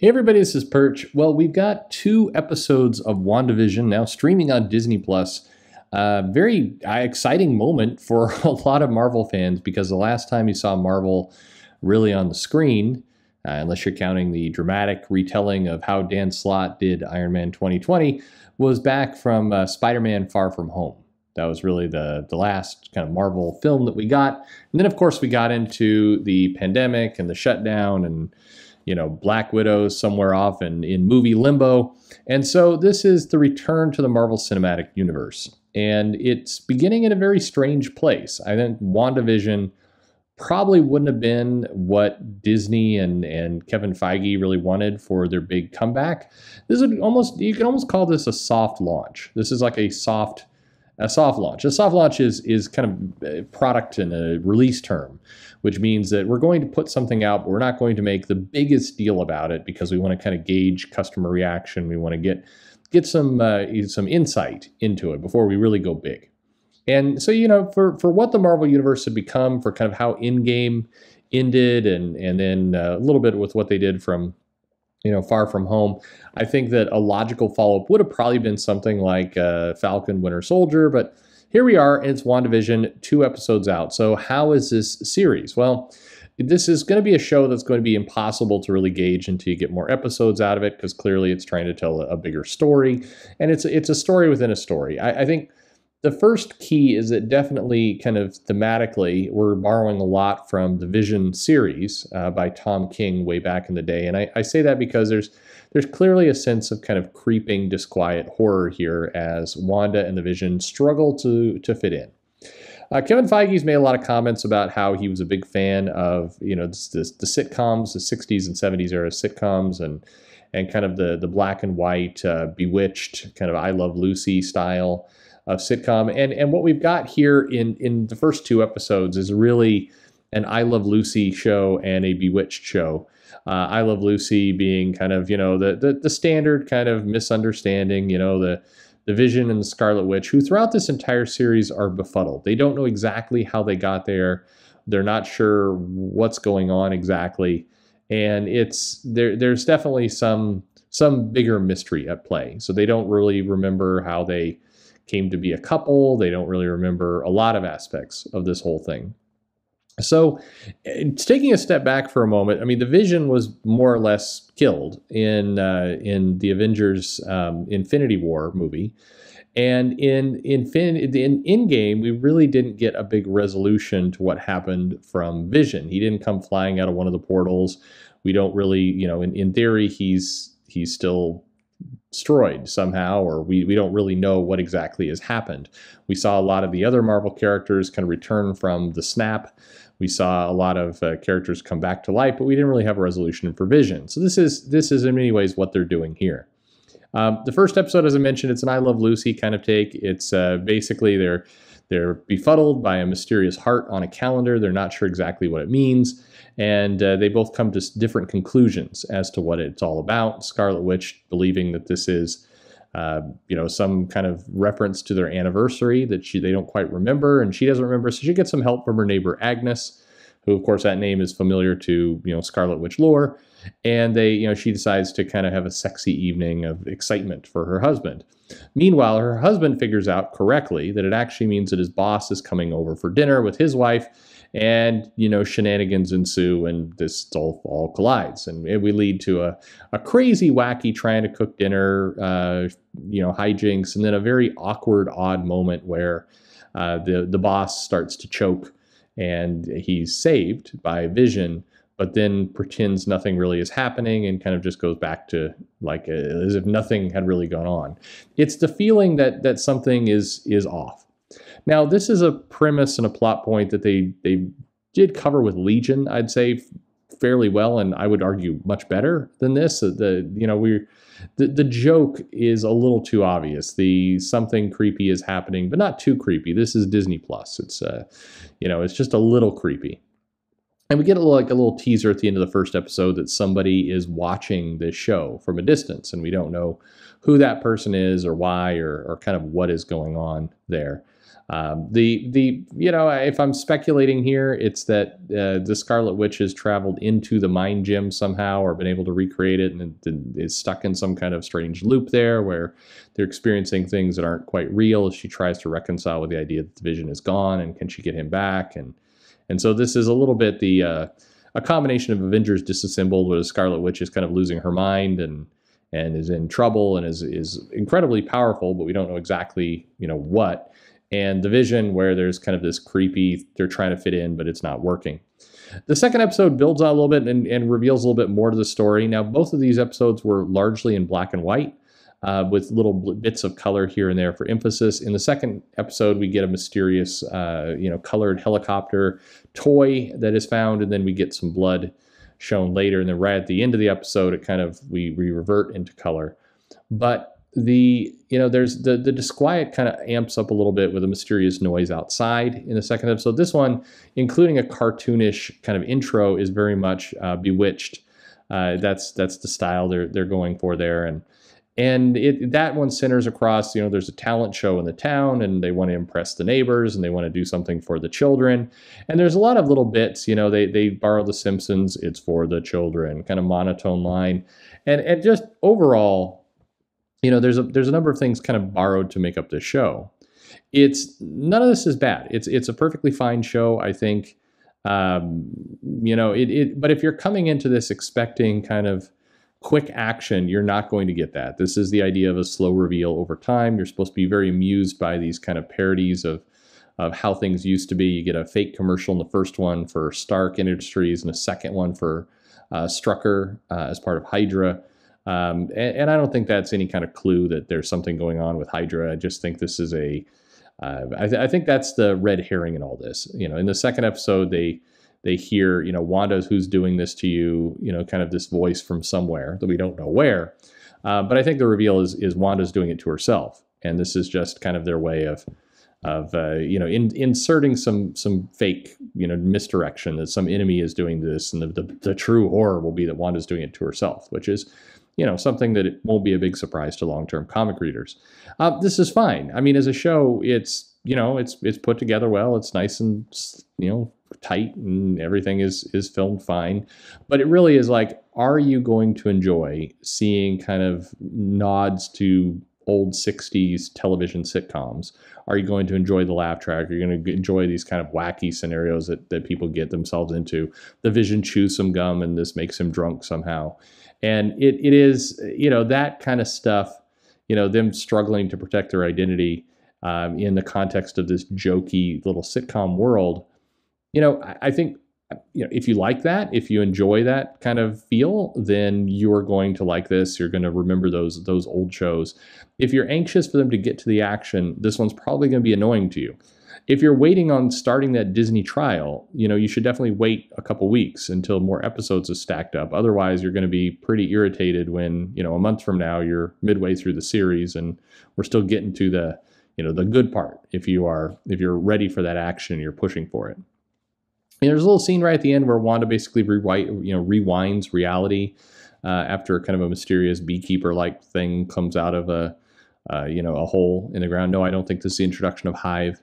Hey everybody, this is Perch. Well, we've got two episodes of WandaVision now streaming on Disney Plus. Uh, very uh, exciting moment for a lot of Marvel fans because the last time you saw Marvel really on the screen, uh, unless you're counting the dramatic retelling of how Dan Slott did Iron Man 2020, was back from uh, Spider-Man Far From Home. That was really the the last kind of Marvel film that we got, and then of course we got into the pandemic and the shutdown and you know, Black Widow somewhere off in, in movie limbo. And so this is the return to the Marvel Cinematic Universe. And it's beginning in a very strange place. I think WandaVision probably wouldn't have been what Disney and, and Kevin Feige really wanted for their big comeback. This is almost, you can almost call this a soft launch. This is like a soft a soft launch. A soft launch is is kind of a product and a release term, which means that we're going to put something out, but we're not going to make the biggest deal about it because we want to kind of gauge customer reaction. We want to get get some uh, some insight into it before we really go big. And so you know, for for what the Marvel universe had become, for kind of how in game ended, and and then uh, a little bit with what they did from you know, far from home. I think that a logical follow up would have probably been something like uh, Falcon Winter Soldier, but here we are, and it's WandaVision, two episodes out. So, how is this series? Well, this is going to be a show that's going to be impossible to really gauge until you get more episodes out of it because clearly it's trying to tell a, bigger story and it's it's a story within a story I, I think the first key is that definitely kind of thematically we're borrowing a lot from the vision series uh, by tom king way back in the day and I, I, say that because there's there's clearly a sense of kind of creeping disquiet horror here as wanda and the vision struggle to to fit in uh, Kevin Feige's made a lot of comments about how he was a big fan of you know this, this, the sitcoms, the '60s and '70s era sitcoms, and and kind of the the black and white uh, Bewitched kind of I Love Lucy style of sitcom. And and what we've got here in in the first two episodes is really an I Love Lucy show and a Bewitched show. Uh, I Love Lucy being kind of you know the, the the standard kind of misunderstanding, you know the the Vision and the Scarlet Witch, who throughout this entire series are befuddled. They don't know exactly how they got there. They're not sure what's going on exactly, and it's there. There's definitely some some bigger mystery at play. So they don't really remember how they came to be a couple. They don't really remember a lot of aspects of this whole thing. So, taking a step back for a moment, I mean, the Vision was more or less killed in uh, in the Avengers um, Infinity War movie, and in Infin in Endgame, we really didn't get a big resolution to what happened from Vision. He didn't come flying out of one of the portals. We don't really, you know, in, in theory, he's he's still destroyed somehow, or we, we don't really know what exactly has happened. We saw a lot of the other Marvel characters kind of return from the snap. We saw a lot of uh, characters come back to life, but we didn't really have a resolution for Vision. So this is this is in many ways what they're doing here. Um, the first episode, as I mentioned, it's an I Love Lucy kind of take. It's uh, basically they're they're befuddled by a mysterious heart on a calendar. They're not sure exactly what it means. And uh, they both come to different conclusions as to what it's all about. Scarlet Witch believing that this is. Uh, you know, some kind of reference to their anniversary that she they don't quite remember, and she doesn't remember. So she gets some help from her neighbor Agnes, who, of course, that name is familiar to you know Scarlet Witch lore and they you know she decides to kind of have a sexy evening of excitement for her husband meanwhile her husband figures out correctly that it actually means that his boss is coming over for dinner with his wife and you know shenanigans ensue and this all, all collides and it, we lead to a, a crazy wacky trying to cook dinner uh, you know hijinks and then a very awkward odd moment where uh, the the boss starts to choke and he's saved by vision but then pretends nothing really is happening and kind of just goes back to like uh, as if nothing had really gone on. It's the feeling that that something is is off. Now, this is a premise and a plot point that they they did cover with Legion, I'd say fairly well and I would argue much better than this. The you know, we the the joke is a little too obvious. The something creepy is happening, but not too creepy. This is Disney Plus. It's uh you know, it's just a little creepy. And we get a little, like a little teaser at the end of the first episode that somebody is watching this show from a distance, and we don't know who that person is or why or, or kind of what is going on there. Um, the the you know if I'm speculating here, it's that uh, the Scarlet Witch has traveled into the mind gym somehow or been able to recreate it and, and is stuck in some kind of strange loop there where they're experiencing things that aren't quite real. She tries to reconcile with the idea that the Vision is gone and can she get him back and and so this is a little bit the uh, a combination of Avengers disassembled, where Scarlet Witch is kind of losing her mind and and is in trouble and is is incredibly powerful, but we don't know exactly you know what. And Vision, where there's kind of this creepy, they're trying to fit in, but it's not working. The second episode builds out a little bit and, and reveals a little bit more to the story. Now, both of these episodes were largely in black and white uh, with little bits of color here and there for emphasis. In the second episode, we get a mysterious, uh, you know, colored helicopter toy that is found, and then we get some blood shown later. And then right at the end of the episode, it kind of we, we revert into color. But the you know there's the the disquiet kind of amps up a little bit with a mysterious noise outside in the second episode. This one, including a cartoonish kind of intro, is very much uh, bewitched. Uh, that's that's the style they're they're going for there, and and it, that one centers across you know there's a talent show in the town and they want to impress the neighbors and they want to do something for the children and there's a lot of little bits you know they they borrow the simpsons it's for the children kind of monotone line and and just overall you know there's a there's a number of things kind of borrowed to make up the show it's none of this is bad it's it's a perfectly fine show i think um, you know it, it but if you're coming into this expecting kind of quick action, you're not going to get that. This is the idea of a slow reveal over time. You're supposed to be very amused by these kind of parodies of of how things used to be. You get a fake commercial in the first one for Stark Industries and a second one for uh, Strucker uh, as part of Hydra. Um, and, and, I don't think that's any kind of clue that there's something going on with Hydra. I just think this is a. Uh, I, th- I think that's the red herring in all this. You know, in the second episode, they they hear, you know, Wanda's who's doing this to you, you know, kind of this voice from somewhere that we don't know where. Uh, but I think the reveal is is Wanda's doing it to herself, and this is just kind of their way of of uh, you know in, inserting some some fake you know misdirection that some enemy is doing this, and the, the, the true horror will be that Wanda's doing it to herself, which is you know something that it won't be a big surprise to long term comic readers. Uh, this is fine. I mean, as a show, it's you know it's it's put together well. It's nice and you know tight and everything is is filmed fine but it really is like are you going to enjoy seeing kind of nods to old 60s television sitcoms are you going to enjoy the laugh track are you going to enjoy these kind of wacky scenarios that, that people get themselves into the vision chews some gum and this makes him drunk somehow and it, it is you know that kind of stuff you know them struggling to protect their identity um, in the context of this jokey little sitcom world you know, I, I think you know, if you like that, if you enjoy that kind of feel, then you're going to like this. You're going to remember those those old shows. If you're anxious for them to get to the action, this one's probably going to be annoying to you. If you're waiting on starting that Disney trial, you know, you should definitely wait a couple weeks until more episodes are stacked up. Otherwise, you're going to be pretty irritated when, you know, a month from now you're midway through the series and we're still getting to the, you know, the good part if you are if you're ready for that action, you're pushing for it. And there's a little scene right at the end where Wanda basically rewi- you know, rewinds reality uh, after kind of a mysterious beekeeper like thing comes out of a uh, you know a hole in the ground. No, I don't think this is the introduction of Hive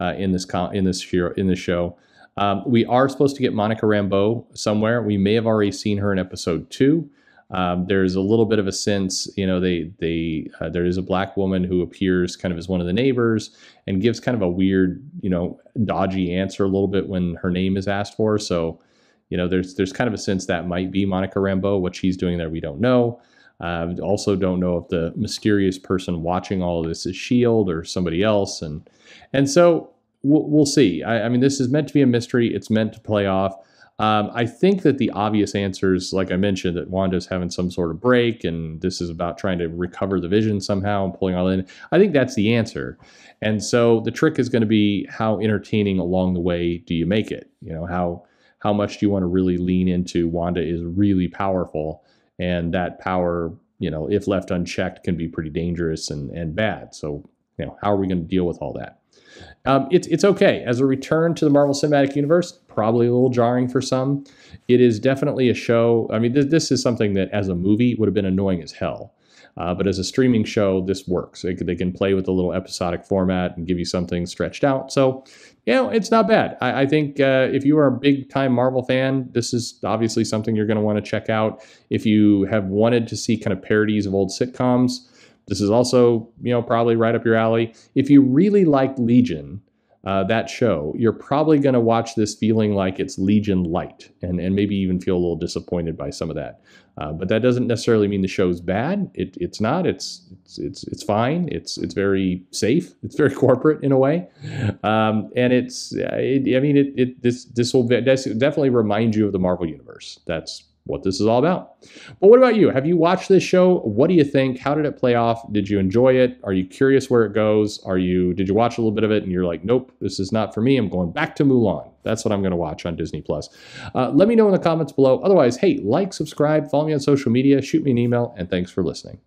uh, in this con- in this hero- in this show. Um, we are supposed to get Monica Rambeau somewhere. We may have already seen her in episode two. Um, there's a little bit of a sense, you know, they they uh, there is a black woman who appears kind of as one of the neighbors and gives kind of a weird, you know, dodgy answer a little bit when her name is asked for. So, you know, there's there's kind of a sense that might be Monica Rambeau. What she's doing there, we don't know. Uh, also, don't know if the mysterious person watching all of this is Shield or somebody else, and and so we'll, we'll see. I, I mean, this is meant to be a mystery. It's meant to play off um, I think that the obvious answers, like I mentioned, that Wanda's having some sort of break and this is about trying to recover the vision somehow and pulling all in. I think that's the answer. And so the trick is going to be how entertaining along the way do you make it? You know, how how much do you want to really lean into Wanda is really powerful and that power, you know, if left unchecked can be pretty dangerous and and bad. So, you know, how are we going to deal with all that? Um, it's it's okay as a return to the Marvel Cinematic Universe. Probably a little jarring for some. It is definitely a show. I mean, th- this is something that as a movie would have been annoying as hell. Uh, but as a streaming show, this works. It, they can play with a little episodic format and give you something stretched out. So, you know, it's not bad. I, I think uh, if you are a big time Marvel fan, this is obviously something you're going to want to check out. If you have wanted to see kind of parodies of old sitcoms, this is also, you know, probably right up your alley. If you really liked Legion, uh, that show, you're probably going to watch this feeling like it's Legion light, and and maybe even feel a little disappointed by some of that. Uh, but that doesn't necessarily mean the show's bad. It, it's not. It's it's it's it's fine. It's it's very safe. It's very corporate in a way, um, and it's uh, it, I mean it, it this this will be, definitely remind you of the Marvel universe. That's what this is all about. But what about you? Have you watched this show? What do you think? How did it play off? Did you enjoy it? Are you curious where it goes? Are you did you watch a little bit of it and you're like, nope, this is not for me. I'm going back to Mulan. That's what I'm going to watch on Disney Plus. Uh, let me know in the comments below. Otherwise, hey, like, subscribe, follow me on social media, shoot me an email, and thanks for listening.